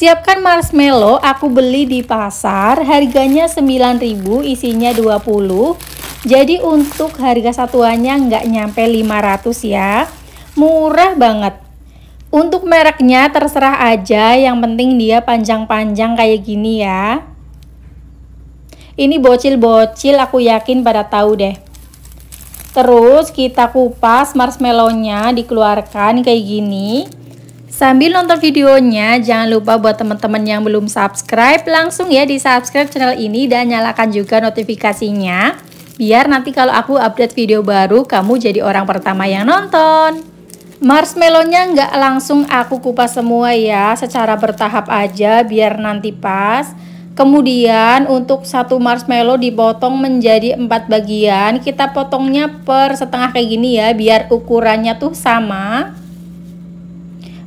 Siapkan marshmallow, aku beli di pasar, harganya 9000 isinya 20 Jadi untuk harga satuannya nggak nyampe 500 ya Murah banget Untuk mereknya terserah aja, yang penting dia panjang-panjang kayak gini ya Ini bocil-bocil aku yakin pada tahu deh Terus kita kupas marshmallownya dikeluarkan kayak gini Sambil nonton videonya, jangan lupa buat teman-teman yang belum subscribe, langsung ya di subscribe channel ini dan nyalakan juga notifikasinya. Biar nanti kalau aku update video baru, kamu jadi orang pertama yang nonton. Marshmallownya nggak langsung aku kupas semua ya, secara bertahap aja biar nanti pas. Kemudian untuk satu marshmallow dipotong menjadi empat bagian, kita potongnya per setengah kayak gini ya, biar ukurannya tuh sama.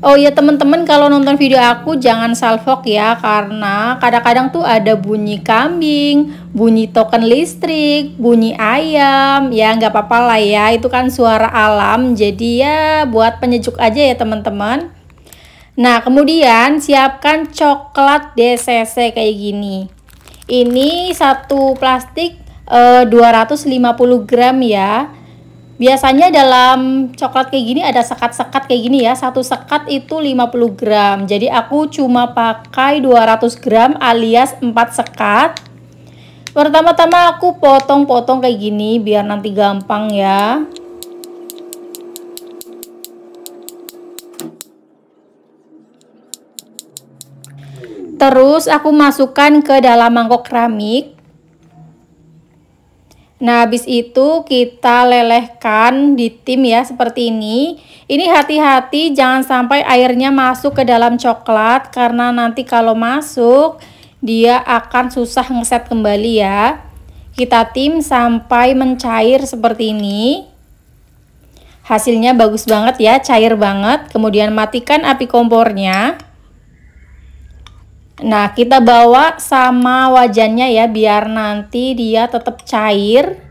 Oh iya teman-teman kalau nonton video aku jangan salvok ya karena kadang-kadang tuh ada bunyi kambing, bunyi token listrik, bunyi ayam ya nggak apa-apa lah ya itu kan suara alam jadi ya buat penyejuk aja ya teman-teman. Nah kemudian siapkan coklat DCC kayak gini. Ini satu plastik eh, 250 gram ya Biasanya dalam coklat kayak gini ada sekat-sekat kayak gini ya. Satu sekat itu 50 gram. Jadi aku cuma pakai 200 gram alias 4 sekat. Pertama-tama aku potong-potong kayak gini biar nanti gampang ya. Terus aku masukkan ke dalam mangkok keramik. Nah, habis itu kita lelehkan di tim ya seperti ini. Ini hati-hati jangan sampai airnya masuk ke dalam coklat karena nanti kalau masuk dia akan susah ngeset kembali ya. Kita tim sampai mencair seperti ini. Hasilnya bagus banget ya, cair banget. Kemudian matikan api kompornya. Nah, kita bawa sama wajannya ya biar nanti dia tetap cair.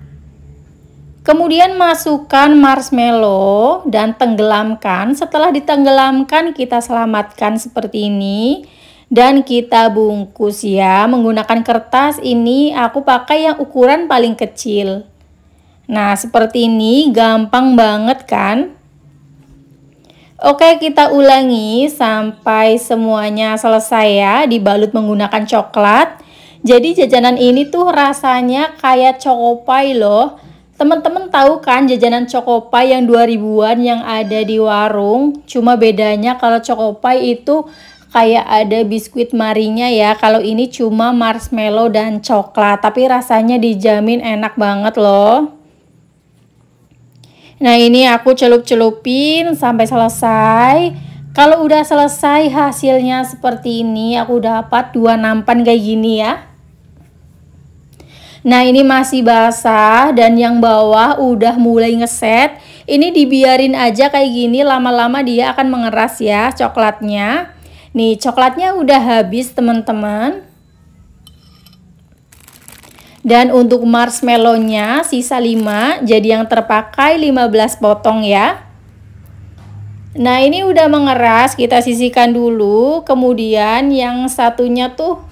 Kemudian masukkan marshmallow dan tenggelamkan. Setelah ditenggelamkan kita selamatkan seperti ini dan kita bungkus ya menggunakan kertas ini aku pakai yang ukuran paling kecil. Nah, seperti ini gampang banget kan? Oke, kita ulangi sampai semuanya selesai ya, dibalut menggunakan coklat. Jadi jajanan ini tuh rasanya kayak cokopai loh Teman-teman tahu kan jajanan Cokopai yang 2000-an yang ada di warung? Cuma bedanya kalau Cokopai itu kayak ada biskuit marinya ya. Kalau ini cuma marshmallow dan coklat, tapi rasanya dijamin enak banget loh. Nah, ini aku celup-celupin sampai selesai. Kalau udah selesai hasilnya seperti ini, aku dapat dua nampan kayak gini ya. Nah ini masih basah dan yang bawah udah mulai ngeset. Ini dibiarin aja kayak gini lama-lama dia akan mengeras ya coklatnya. Nih coklatnya udah habis teman-teman. Dan untuk marshmallownya sisa 5 jadi yang terpakai 15 potong ya. Nah ini udah mengeras kita sisihkan dulu kemudian yang satunya tuh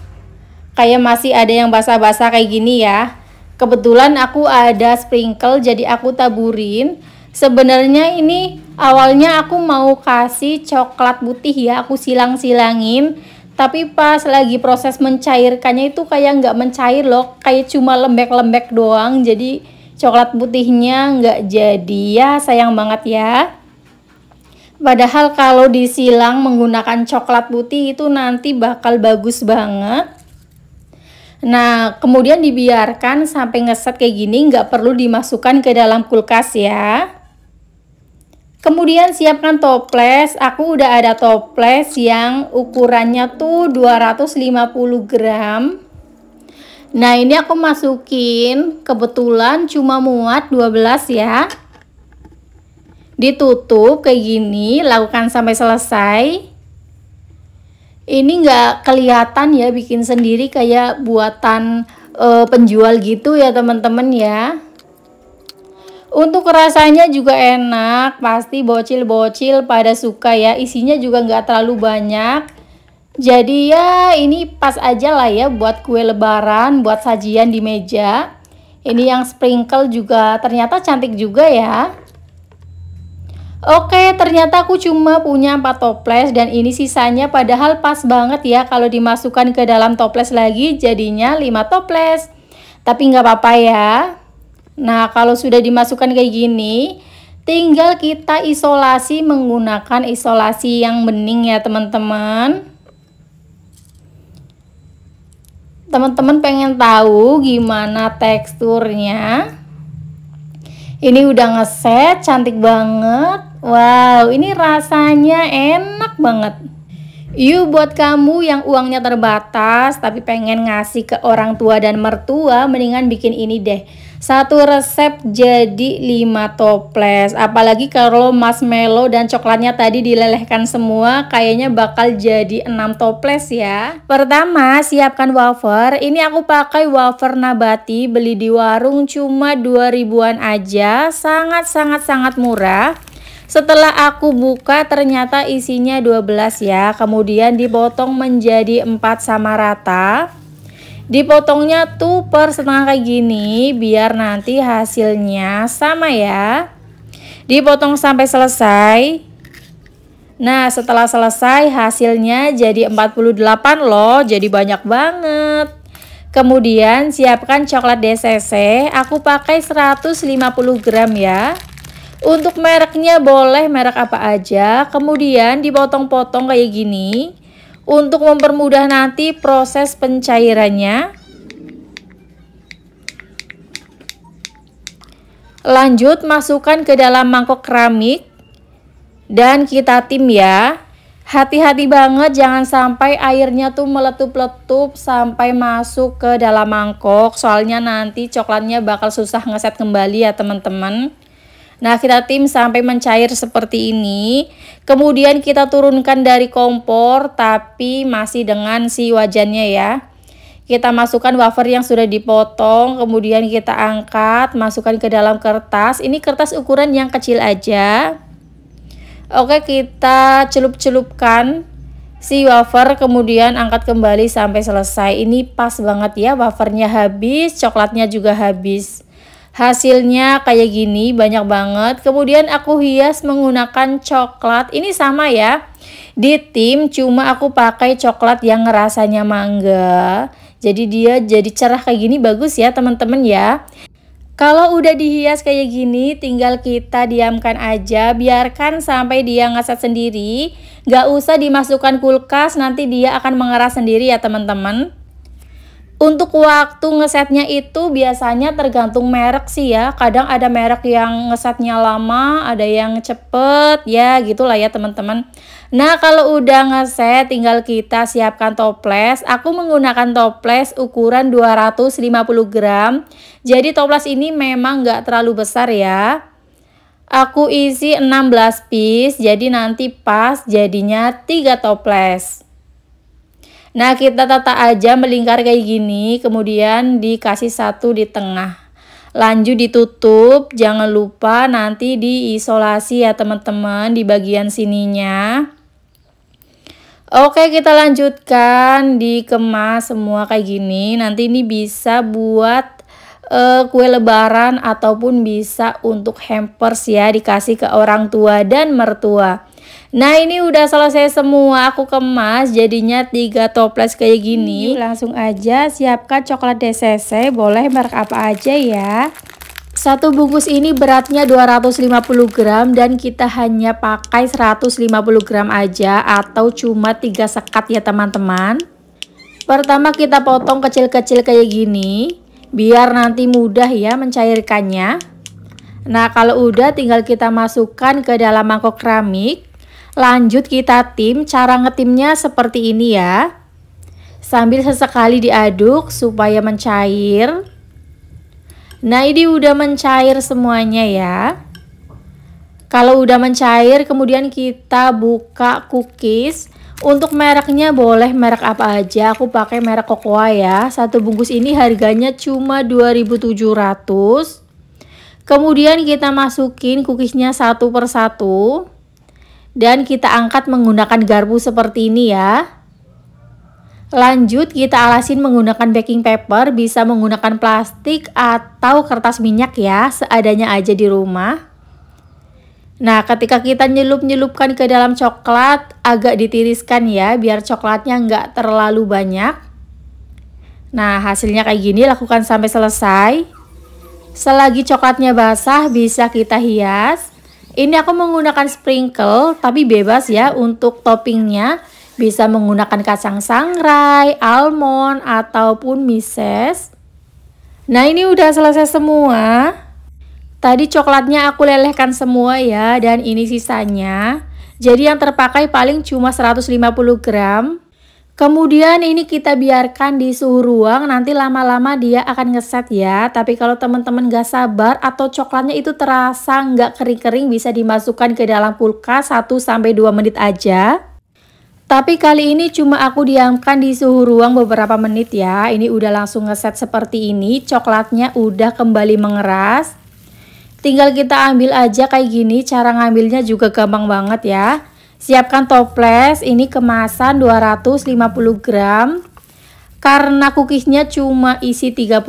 kayak masih ada yang basah-basah kayak gini ya kebetulan aku ada sprinkle jadi aku taburin sebenarnya ini awalnya aku mau kasih coklat putih ya aku silang-silangin tapi pas lagi proses mencairkannya itu kayak nggak mencair loh kayak cuma lembek-lembek doang jadi coklat putihnya nggak jadi ya sayang banget ya padahal kalau disilang menggunakan coklat putih itu nanti bakal bagus banget Nah, kemudian dibiarkan sampai ngeset kayak gini, nggak perlu dimasukkan ke dalam kulkas ya. Kemudian siapkan toples, aku udah ada toples yang ukurannya tuh 250 gram. Nah ini aku masukin, kebetulan cuma muat 12 ya. Ditutup kayak gini, lakukan sampai selesai ini nggak kelihatan ya bikin sendiri kayak buatan e, penjual gitu ya teman-teman ya untuk rasanya juga enak, pasti bocil-bocil pada suka ya. Isinya juga nggak terlalu banyak. Jadi ya ini pas aja lah ya buat kue lebaran, buat sajian di meja. Ini yang sprinkle juga ternyata cantik juga ya. Oke, ternyata aku cuma punya 4 toples dan ini sisanya padahal pas banget ya kalau dimasukkan ke dalam toples lagi jadinya 5 toples. Tapi nggak apa-apa ya. Nah, kalau sudah dimasukkan kayak gini, tinggal kita isolasi menggunakan isolasi yang bening ya teman-teman. Teman-teman pengen tahu gimana teksturnya? Ini udah ngeset, cantik banget. Wow, ini rasanya enak banget. Yuk buat kamu yang uangnya terbatas tapi pengen ngasih ke orang tua dan mertua, mendingan bikin ini deh satu resep jadi lima toples. Apalagi kalau marshmallow dan coklatnya tadi dilelehkan semua, kayaknya bakal jadi enam toples ya. Pertama, siapkan wafer. Ini aku pakai wafer nabati, beli di warung cuma dua ribuan aja. Sangat-sangat-sangat murah. Setelah aku buka ternyata isinya 12 ya. Kemudian dipotong menjadi 4 sama rata. Dipotongnya tuh per setengah kayak gini biar nanti hasilnya sama ya. Dipotong sampai selesai. Nah, setelah selesai hasilnya jadi 48 loh, jadi banyak banget. Kemudian siapkan coklat DCC, aku pakai 150 gram ya. Untuk mereknya boleh merek apa aja, kemudian dipotong-potong kayak gini untuk mempermudah nanti proses pencairannya. Lanjut, masukkan ke dalam mangkok keramik dan kita tim ya. Hati-hati banget jangan sampai airnya tuh meletup-letup sampai masuk ke dalam mangkok. Soalnya nanti coklatnya bakal susah ngeset kembali ya teman-teman. Nah, kita tim sampai mencair seperti ini. Kemudian kita turunkan dari kompor tapi masih dengan si wajannya ya. Kita masukkan wafer yang sudah dipotong, kemudian kita angkat, masukkan ke dalam kertas. Ini kertas ukuran yang kecil aja. Oke, kita celup-celupkan si wafer kemudian angkat kembali sampai selesai. Ini pas banget ya, wafernya habis, coklatnya juga habis. Hasilnya kayak gini banyak banget. Kemudian aku hias menggunakan coklat. Ini sama ya. Di tim cuma aku pakai coklat yang rasanya mangga. Jadi dia jadi cerah kayak gini bagus ya teman-teman ya. Kalau udah dihias kayak gini, tinggal kita diamkan aja, biarkan sampai dia ngasat sendiri. Gak usah dimasukkan kulkas, nanti dia akan mengeras sendiri ya teman-teman. Untuk waktu ngesetnya itu biasanya tergantung merek sih ya. Kadang ada merek yang ngesetnya lama, ada yang cepet, ya gitulah ya teman-teman. Nah kalau udah ngeset tinggal kita siapkan toples. Aku menggunakan toples ukuran 250 gram. Jadi toples ini memang nggak terlalu besar ya. Aku isi 16 piece, jadi nanti pas jadinya 3 toples. Nah, kita tata aja melingkar kayak gini, kemudian dikasih satu di tengah. Lanjut ditutup, jangan lupa nanti diisolasi ya teman-teman di bagian sininya. Oke, kita lanjutkan dikemas semua kayak gini. Nanti ini bisa buat eh, kue lebaran ataupun bisa untuk hampers ya dikasih ke orang tua dan mertua. Nah ini udah selesai semua aku kemas jadinya tiga toples kayak gini Langsung aja siapkan coklat DCC boleh merek apa aja ya satu bungkus ini beratnya 250 gram dan kita hanya pakai 150 gram aja atau cuma tiga sekat ya teman-teman. Pertama kita potong kecil-kecil kayak gini biar nanti mudah ya mencairkannya. Nah kalau udah tinggal kita masukkan ke dalam mangkok keramik Lanjut kita tim, cara ngetimnya seperti ini ya. Sambil sesekali diaduk supaya mencair. Nah ini udah mencair semuanya ya. Kalau udah mencair kemudian kita buka cookies. Untuk mereknya boleh merek apa aja, aku pakai merek Cocoa ya. Satu bungkus ini harganya cuma 2700 Kemudian kita masukin cookiesnya satu persatu dan kita angkat menggunakan garpu seperti ini ya. Lanjut kita alasin menggunakan baking paper, bisa menggunakan plastik atau kertas minyak ya, seadanya aja di rumah. Nah, ketika kita nyelup-nyelupkan ke dalam coklat, agak ditiriskan ya, biar coklatnya nggak terlalu banyak. Nah, hasilnya kayak gini, lakukan sampai selesai. Selagi coklatnya basah, bisa kita hias. Ini aku menggunakan sprinkle tapi bebas ya untuk toppingnya. Bisa menggunakan kacang sangrai, almond, ataupun mises. Nah ini udah selesai semua. Tadi coklatnya aku lelehkan semua ya dan ini sisanya. Jadi yang terpakai paling cuma 150 gram. Kemudian ini kita biarkan di suhu ruang, nanti lama-lama dia akan ngeset ya. Tapi kalau teman-teman gak sabar atau coklatnya itu terasa nggak kering-kering bisa dimasukkan ke dalam kulkas 1-2 menit aja. Tapi kali ini cuma aku diamkan di suhu ruang beberapa menit ya. Ini udah langsung ngeset seperti ini, coklatnya udah kembali mengeras. Tinggal kita ambil aja kayak gini, cara ngambilnya juga gampang banget ya. Siapkan toples, ini kemasan 250 gram. Karena cookiesnya cuma isi 31,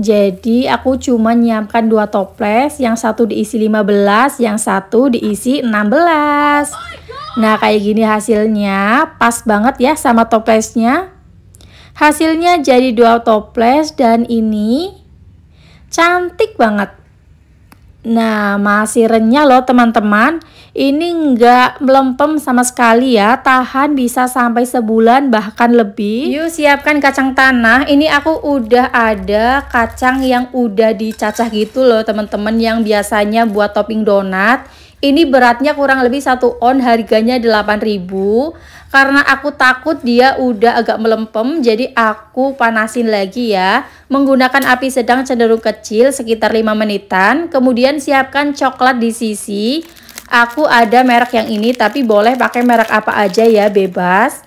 jadi aku cuma nyiapkan dua toples, yang satu diisi 15, yang satu diisi 16. Nah, kayak gini hasilnya, pas banget ya sama toplesnya. Hasilnya jadi dua toples dan ini cantik banget. Nah, masih renyah loh teman-teman. Ini nggak melempem sama sekali ya. Tahan bisa sampai sebulan bahkan lebih. Yuk siapkan kacang tanah. Ini aku udah ada kacang yang udah dicacah gitu loh teman-teman yang biasanya buat topping donat. Ini beratnya kurang lebih satu on harganya 8000 karena aku takut dia udah agak melempem jadi aku panasin lagi ya menggunakan api sedang cenderung kecil sekitar 5 menitan kemudian siapkan coklat di sisi aku ada merek yang ini tapi boleh pakai merek apa aja ya bebas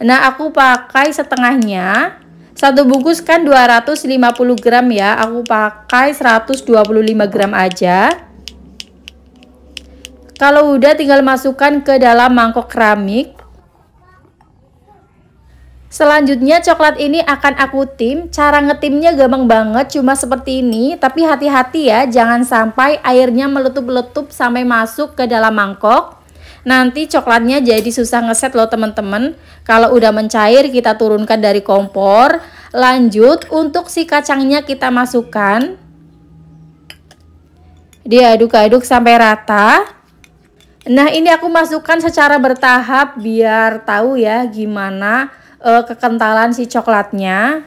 nah aku pakai setengahnya satu bungkus kan 250 gram ya aku pakai 125 gram aja kalau udah tinggal masukkan ke dalam mangkok keramik. Selanjutnya coklat ini akan aku tim. Cara ngetimnya gampang banget cuma seperti ini, tapi hati-hati ya jangan sampai airnya meletup-letup sampai masuk ke dalam mangkok. Nanti coklatnya jadi susah ngeset loh teman-teman. Kalau udah mencair kita turunkan dari kompor. Lanjut untuk si kacangnya kita masukkan. Diaduk-aduk sampai rata. Nah, ini aku masukkan secara bertahap biar tahu ya gimana uh, kekentalan si coklatnya.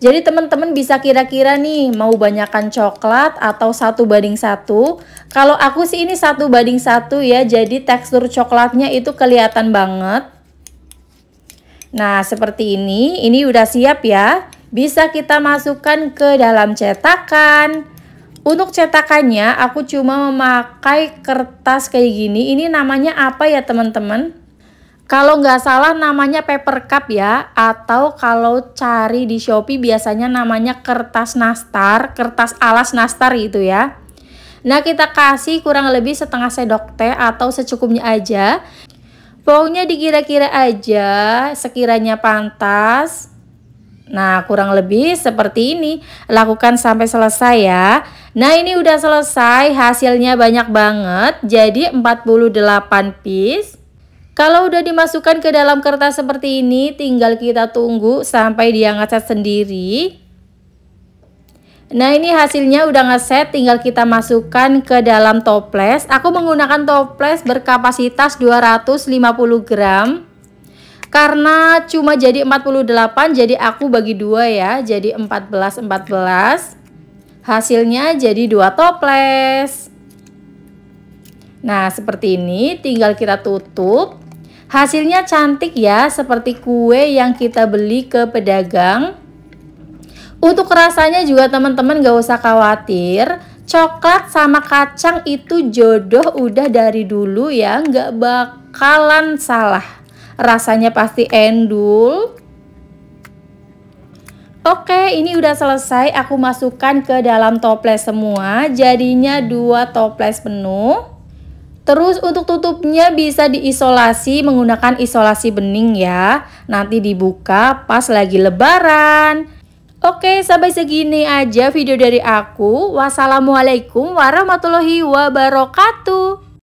Jadi teman-teman bisa kira-kira nih mau banyakkan coklat atau satu banding satu. Kalau aku sih ini satu banding satu ya, jadi tekstur coklatnya itu kelihatan banget. Nah seperti ini, ini udah siap ya. Bisa kita masukkan ke dalam cetakan. Untuk cetakannya aku cuma memakai kertas kayak gini. Ini namanya apa ya teman-teman? Kalau nggak salah namanya paper cup ya, atau kalau cari di Shopee biasanya namanya kertas nastar, kertas alas nastar gitu ya. Nah kita kasih kurang lebih setengah sendok teh atau secukupnya aja. Pokoknya dikira-kira aja, sekiranya pantas. Nah, kurang lebih seperti ini. Lakukan sampai selesai ya. Nah, ini udah selesai. Hasilnya banyak banget. Jadi 48 piece. Kalau udah dimasukkan ke dalam kertas seperti ini, tinggal kita tunggu sampai dia ngeset sendiri. Nah ini hasilnya udah ngeset tinggal kita masukkan ke dalam toples Aku menggunakan toples berkapasitas 250 gram karena cuma jadi 48 jadi aku bagi dua ya jadi 14 14 hasilnya jadi dua toples nah seperti ini tinggal kita tutup hasilnya cantik ya seperti kue yang kita beli ke pedagang untuk rasanya juga teman-teman gak usah khawatir Coklat sama kacang itu jodoh udah dari dulu ya Gak bakalan salah rasanya pasti endul. Oke, ini udah selesai. Aku masukkan ke dalam toples semua. Jadinya dua toples penuh. Terus untuk tutupnya bisa diisolasi menggunakan isolasi bening ya. Nanti dibuka pas lagi lebaran. Oke, sampai segini aja video dari aku. Wassalamualaikum warahmatullahi wabarakatuh.